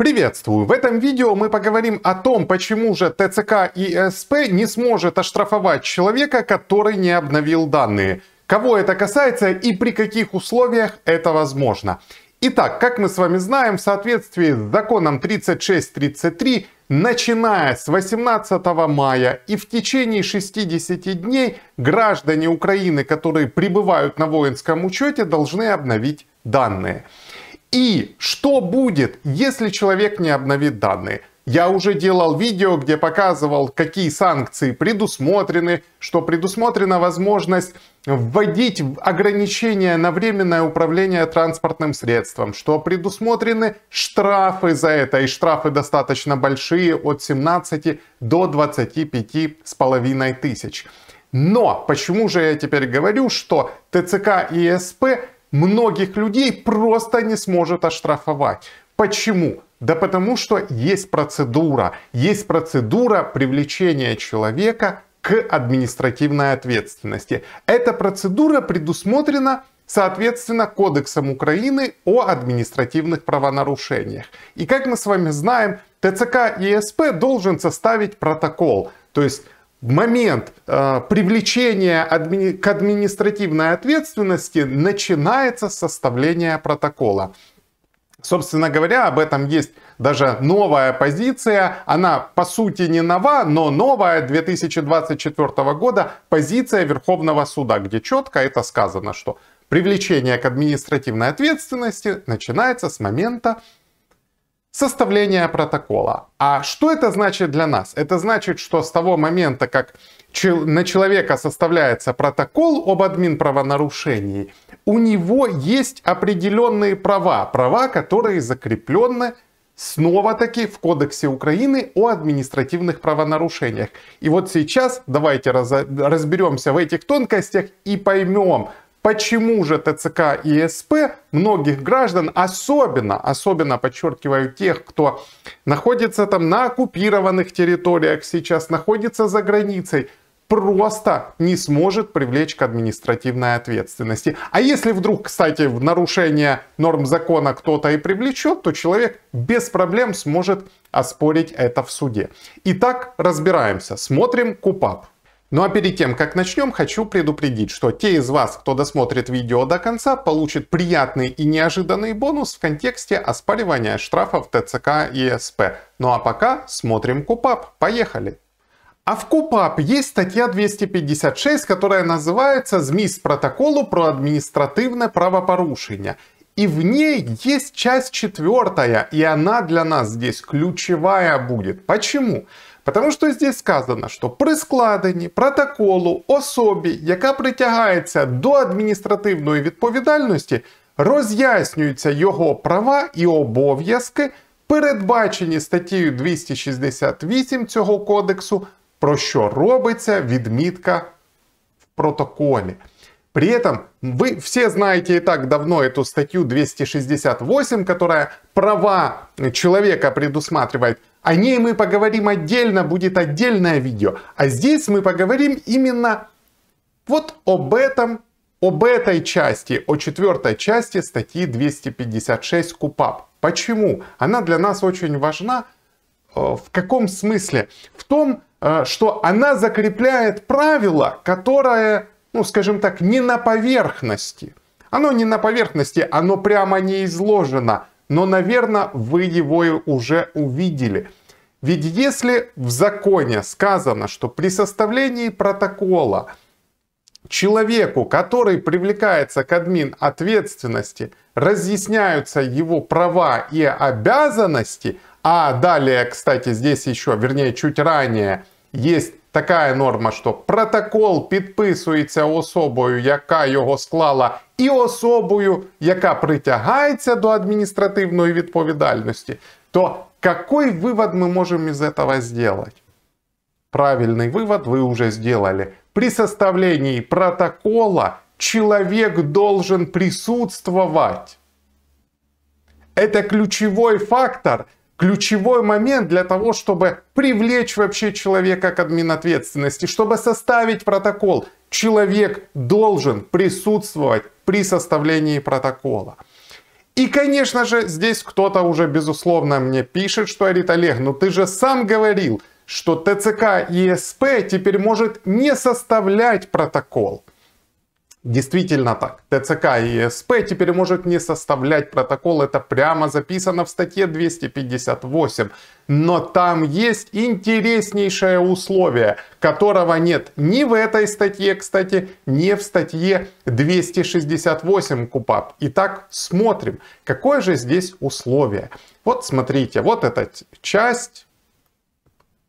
Приветствую! В этом видео мы поговорим о том, почему же ТЦК и СП не сможет оштрафовать человека, который не обновил данные. Кого это касается и при каких условиях это возможно. Итак, как мы с вами знаем, в соответствии с законом 3633, начиная с 18 мая и в течение 60 дней граждане Украины, которые пребывают на воинском учете, должны обновить данные. И что будет, если человек не обновит данные? Я уже делал видео, где показывал, какие санкции предусмотрены, что предусмотрена возможность вводить ограничения на временное управление транспортным средством, что предусмотрены штрафы за это, и штрафы достаточно большие, от 17 до 25 с половиной тысяч. Но почему же я теперь говорю, что ТЦК и СП многих людей просто не сможет оштрафовать. Почему? Да потому что есть процедура. Есть процедура привлечения человека к административной ответственности. Эта процедура предусмотрена соответственно Кодексом Украины о административных правонарушениях. И как мы с вами знаем, ТЦК и СП должен составить протокол, то есть момент э, привлечения адми... к административной ответственности начинается с составления протокола. Собственно говоря, об этом есть даже новая позиция. Она, по сути, не нова, но новая 2024 года позиция Верховного суда, где четко это сказано, что привлечение к административной ответственности начинается с момента составление протокола. А что это значит для нас? Это значит, что с того момента, как на человека составляется протокол об админправонарушении, у него есть определенные права, права, которые закреплены снова-таки в Кодексе Украины о административных правонарушениях. И вот сейчас давайте разберемся в этих тонкостях и поймем, Почему же ТЦК и СП многих граждан, особенно, особенно подчеркиваю тех, кто находится там на оккупированных территориях сейчас, находится за границей, просто не сможет привлечь к административной ответственности. А если вдруг, кстати, в нарушение норм закона кто-то и привлечет, то человек без проблем сможет оспорить это в суде. Итак, разбираемся. Смотрим КУПАП. Ну а перед тем, как начнем, хочу предупредить, что те из вас, кто досмотрит видео до конца, получат приятный и неожиданный бонус в контексте оспаривания штрафов ТЦК и СП. Ну а пока смотрим Купап. Поехали! А в КУПАП есть статья 256, которая называется «ЗМИС протоколу про административное правопорушение». И в ней есть часть четвертая, и она для нас здесь ключевая будет. Почему? Почему? Потому що здесь сказано, що при складенні протоколу особі, яка притягається до адміністративної відповідальності, роз'яснюються його права і обов'язки, передбачені статтею 268 цього кодексу, про що робиться відмітка в протоколі. При этом вы все знаете и так давно эту статью 268, которая права человека предусматривает. О ней мы поговорим отдельно, будет отдельное видео. А здесь мы поговорим именно вот об этом, об этой части, о четвертой части статьи 256 КУПАП. Почему? Она для нас очень важна. Э, в каком смысле? В том, э, что она закрепляет правило, которое ну, скажем так, не на поверхности. Оно не на поверхности, оно прямо не изложено, но, наверное, вы его уже увидели. Ведь если в законе сказано, что при составлении протокола человеку, который привлекается к админ ответственности, разъясняются его права и обязанности, а далее, кстати, здесь еще, вернее, чуть ранее, есть такая норма, что протокол підписується особою, яка його склала, і особою, яка притягається до адміністративної відповідальності. То какой вывод мы можем из этого сделать? Правильный вывод вы уже сделали. При составлении протокола человек должен присутствовать. Это ключевой фактор – ключевой момент для того, чтобы привлечь вообще человека к админ ответственности, чтобы составить протокол. Человек должен присутствовать при составлении протокола. И, конечно же, здесь кто-то уже, безусловно, мне пишет, что, говорит, Олег, ну ты же сам говорил, что ТЦК и СП теперь может не составлять протокол. Действительно так. ТЦК и СП теперь может не составлять протокол, это прямо записано в статье 258. Но там есть интереснейшее условие, которого нет ни в этой статье, кстати, ни в статье 268 КУПАП. Итак, смотрим, какое же здесь условие. Вот смотрите, вот эта часть,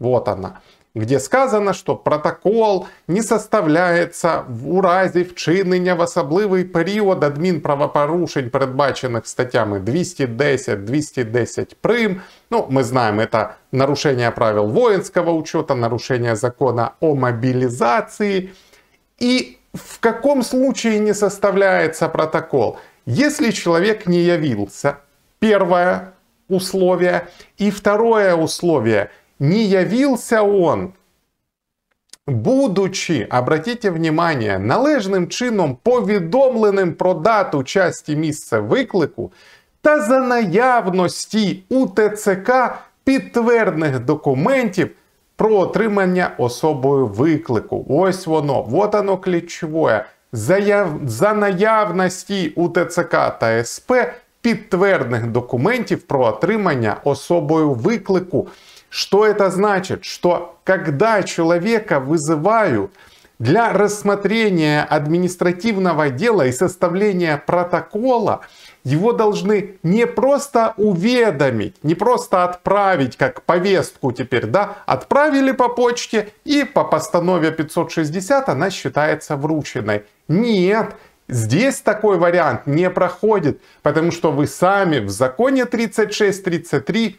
вот она где сказано, что протокол не составляется в разе вчынення в асаблівый перыяд адмінправапарушень, предбаченных статьями 210, 210 прим. Ну, мы знаем, это нарушение правил воинского учета, нарушение закона о мобилизации. И в каком случае не составляется протокол? Если человек не явился, первое условие, и второе условие – не явился он, будучи, обратите внимание, належним чином повідомленим про дату часті місце виклику та за наявності у ТЦК підтвердних документів про отримання особою виклику. Ось воно, От оно ключове. За, яв... за наявності у ТЦК та СП підтвердних документів про отримання особою виклику. Что это значит? Что когда человека вызывают для рассмотрения административного дела и составления протокола, его должны не просто уведомить, не просто отправить, как повестку теперь, да, отправили по почте и по постанове 560 она считается врученной. Нет, Здесь такой вариант не проходит, потому что вы сами в законе 36.33,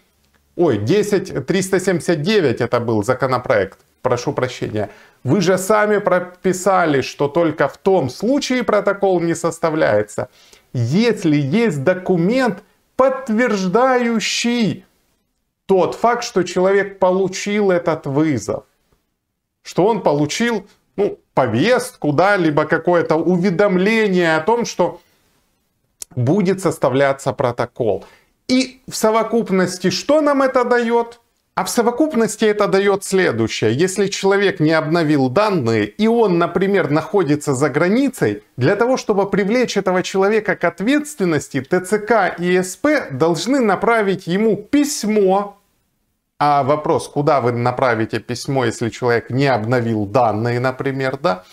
ой, 10.379 это был законопроект, прошу прощения, вы же сами прописали, что только в том случае протокол не составляется, если есть документ, подтверждающий тот факт, что человек получил этот вызов, что он получил ну, повестку, да, либо какое-то уведомление о том, что будет составляться протокол. И в совокупности что нам это дает? А в совокупности это дает следующее. Если человек не обновил данные, и он, например, находится за границей, для того, чтобы привлечь этого человека к ответственности, ТЦК и СП должны направить ему письмо а вопрос, куда вы направите письмо, если человек не обновил данные, например, да?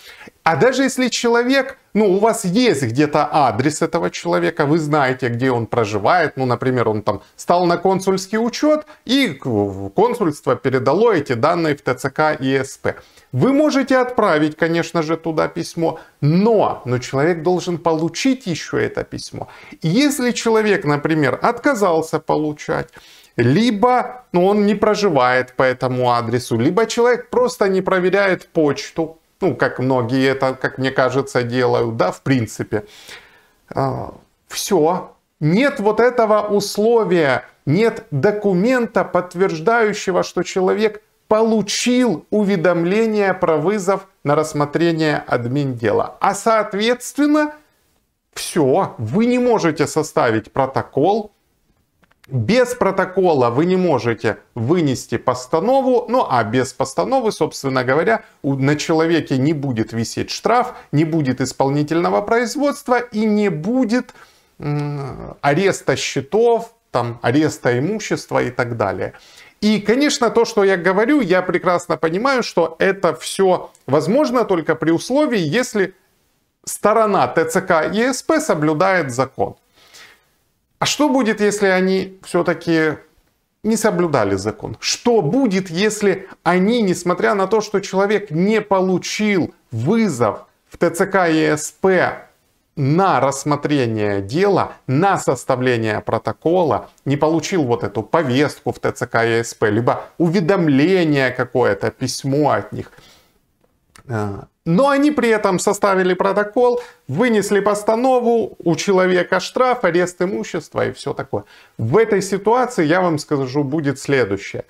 А даже если человек, ну, у вас есть где-то адрес этого человека, вы знаете, где он проживает, ну, например, он там стал на консульский учет, и консульство передало эти данные в ТЦК и СП. Вы можете отправить, конечно же, туда письмо, но, но человек должен получить еще это письмо. Если человек, например, отказался получать, либо ну, он не проживает по этому адресу, либо человек просто не проверяет почту, ну, как многие это, как мне кажется, делают, да, в принципе. А, все. Нет вот этого условия, нет документа, подтверждающего, что человек получил уведомление про вызов на рассмотрение админ дела. А соответственно, все, вы не можете составить протокол, без протокола вы не можете вынести постанову, ну а без постановы, собственно говоря, на человеке не будет висеть штраф, не будет исполнительного производства и не будет ареста счетов, там, ареста имущества и так далее. И, конечно, то, что я говорю, я прекрасно понимаю, что это все возможно только при условии, если сторона ТЦК и СП соблюдает закон. А что будет, если они все-таки не соблюдали закон? Что будет, если они, несмотря на то, что человек не получил вызов в ТЦК ЕСП на рассмотрение дела, на составление протокола, не получил вот эту повестку в ТЦК ЕСП, либо уведомление какое-то, письмо от них, э, но они при этом составили протокол, вынесли постанову, у человека штраф, арест имущества и все такое. В этой ситуации, я вам скажу, будет следующее.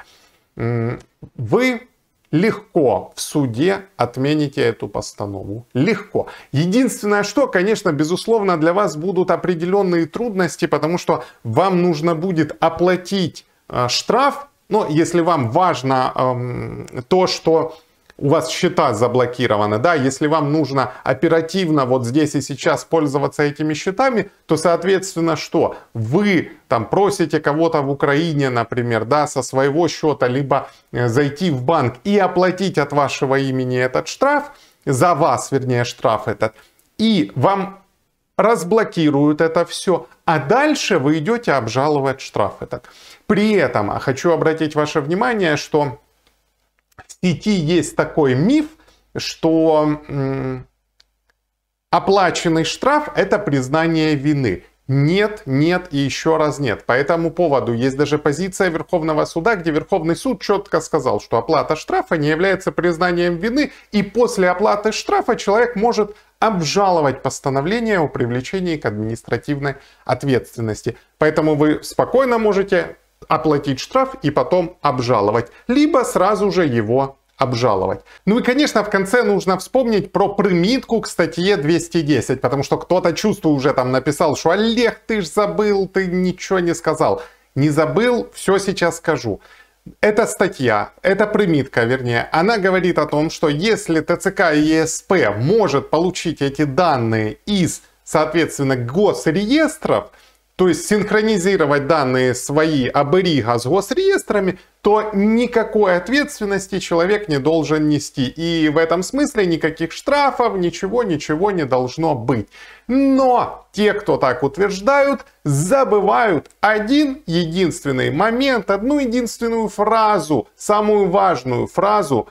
Вы легко в суде отмените эту постанову. Легко. Единственное, что, конечно, безусловно, для вас будут определенные трудности, потому что вам нужно будет оплатить э, штраф, но если вам важно эм, то, что у вас счета заблокированы, да, если вам нужно оперативно вот здесь и сейчас пользоваться этими счетами, то, соответственно, что? Вы там просите кого-то в Украине, например, да, со своего счета, либо э, зайти в банк и оплатить от вашего имени этот штраф, за вас, вернее, штраф этот, и вам разблокируют это все, а дальше вы идете обжаловать штраф этот. При этом а, хочу обратить ваше внимание, что сети есть такой миф, что оплаченный штраф – это признание вины. Нет, нет и еще раз нет. По этому поводу есть даже позиция Верховного суда, где Верховный суд четко сказал, что оплата штрафа не является признанием вины, и после оплаты штрафа человек может обжаловать постановление о привлечении к административной ответственности. Поэтому вы спокойно можете оплатить штраф и потом обжаловать, либо сразу же его обжаловать. Ну и, конечно, в конце нужно вспомнить про примитку к статье 210, потому что кто-то, чувствую, уже там написал, что «Олег, ты ж забыл, ты ничего не сказал». Не забыл, все сейчас скажу. Эта статья, эта примитка, вернее, она говорит о том, что если ТЦК и ЕСП может получить эти данные из, соответственно, госреестров, то есть синхронизировать данные свои аборига с госреестрами, то никакой ответственности человек не должен нести. И в этом смысле никаких штрафов, ничего, ничего не должно быть. Но те, кто так утверждают, забывают один единственный момент, одну единственную фразу, самую важную фразу,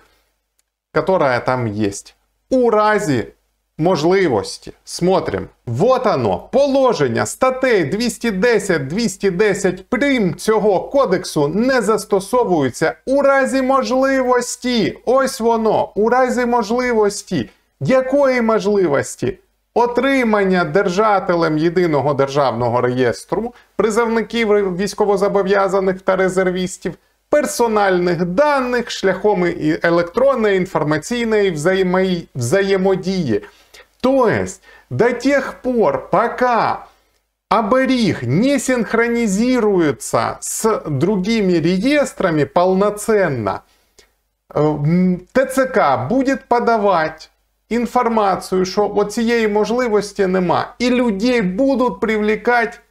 которая там есть. У рази Можливості. Смотрим. Вот оно. Положення статей 210 210 прим цього кодексу не застосовуються у разі можливості. Ось воно. У разі можливості. Якої можливості? Отримання держателем єдиного державного реєстру, призовників військовозобов'язаних та резервістів. Персональних даних шляхом електронної інформаційної взаємодії. То есть до тех пор, пока Абарих не синхронизируется с другими реестрами полноценно, э, ТЦК будет подавать информацию, что вот сей можливості нема. и людей будут привлекать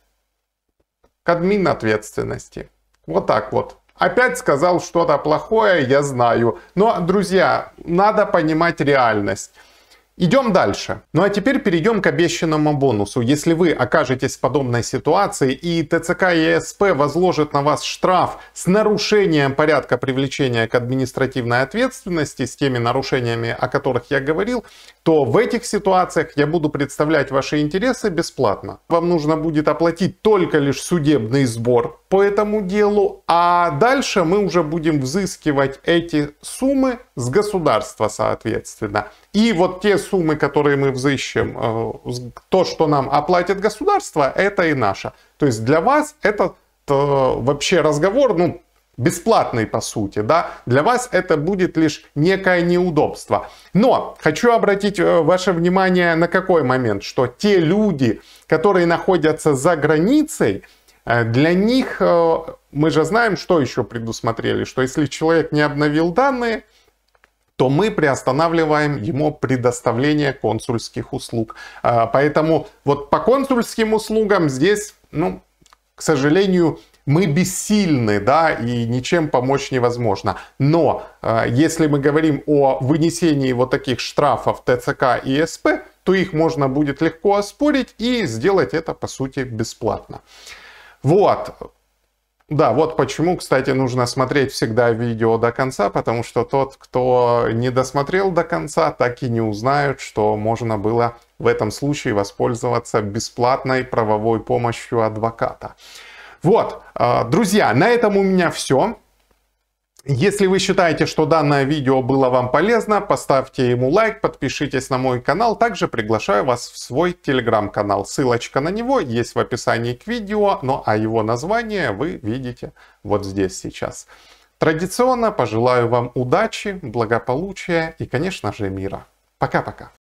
к ответственности. Вот так вот. Опять сказал что-то плохое, я знаю. Но, друзья, надо понимать реальность. Идем дальше. Ну а теперь перейдем к обещанному бонусу. Если вы окажетесь в подобной ситуации и ТЦК и ЕСП возложит на вас штраф с нарушением порядка привлечения к административной ответственности, с теми нарушениями, о которых я говорил, то в этих ситуациях я буду представлять ваши интересы бесплатно. Вам нужно будет оплатить только лишь судебный сбор по этому делу, а дальше мы уже будем взыскивать эти суммы с государства, соответственно. И вот те суммы, которые мы взыщем, э, то, что нам оплатит государство, это и наше. То есть для вас этот э, вообще разговор, ну, бесплатный по сути, да, для вас это будет лишь некое неудобство. Но хочу обратить э, ваше внимание на какой момент, что те люди, которые находятся за границей, для них мы же знаем, что еще предусмотрели, что если человек не обновил данные, то мы приостанавливаем ему предоставление консульских услуг. А, поэтому вот по консульским услугам здесь, ну, к сожалению, мы бессильны, да, и ничем помочь невозможно. Но а, если мы говорим о вынесении вот таких штрафов ТЦК и СП, то их можно будет легко оспорить и сделать это, по сути, бесплатно. Вот, да, вот почему, кстати, нужно смотреть всегда видео до конца, потому что тот, кто не досмотрел до конца, так и не узнает, что можно было в этом случае воспользоваться бесплатной правовой помощью адвоката. Вот, э, друзья, на этом у меня все. Если вы считаете, что данное видео было вам полезно, поставьте ему лайк, подпишитесь на мой канал. Также приглашаю вас в свой телеграм-канал. Ссылочка на него есть в описании к видео, ну а его название вы видите вот здесь сейчас. Традиционно пожелаю вам удачи, благополучия и, конечно же, мира. Пока-пока.